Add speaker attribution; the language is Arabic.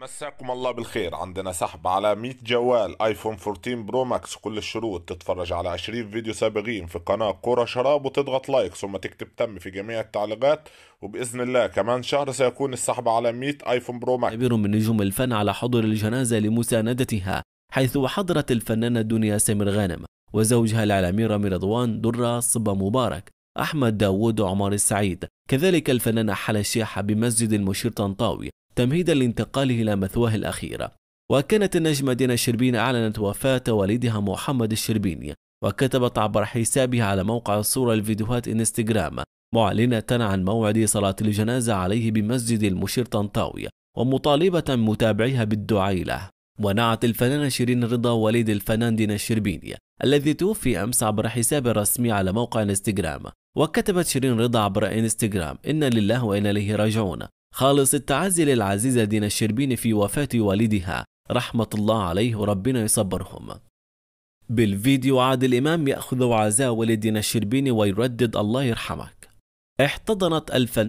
Speaker 1: مساكم الله بالخير عندنا سحب على 100 جوال ايفون 14 برو ماكس كل الشروط تتفرج على 20 فيديو سابقين في قناة كرة شراب وتضغط لايك ثم تكتب تم في جميع التعليقات وبإذن الله كمان شهر سيكون السحب على 100 ايفون برو ماكس
Speaker 2: عبر من نجوم الفن على حضور الجنازة لمساندتها حيث حضرت الفنانة دنيا سمير غانم وزوجها الإعلامي رامي رضوان درة صبا مبارك أحمد داوود عمر السعيد كذلك الفنانة حلا الشيحة بمسجد المشير طنطاوي تمهيدا لانتقاله إلى مثواه الأخيرة وكانت النجمة دينا الشربيني أعلنت وفاة والدها محمد الشربيني وكتبت عبر حسابها على موقع الصورة الفيديوهات انستغرام معلنة عن موعد صلاة الجنازة عليه بمسجد المشير طنطاوي ومطالبة متابعيها بالدعاء له ونعت الفنانة شيرين رضا وليد الفنان دينا الشربيني الذي توفي أمس عبر حساب رسمي على موقع انستغرام وكتبت شيرين رضا عبر انستغرام إنا لله وإنا إليه راجعون خالص التعازي للعزيزة دينا الشربيني في وفاة والدها رحمة الله عليه وربنا يصبرهم بالفيديو عادل إمام يأخذ عزاء والدنا الشربيني ويردد الله يرحمك احتضنت ألفا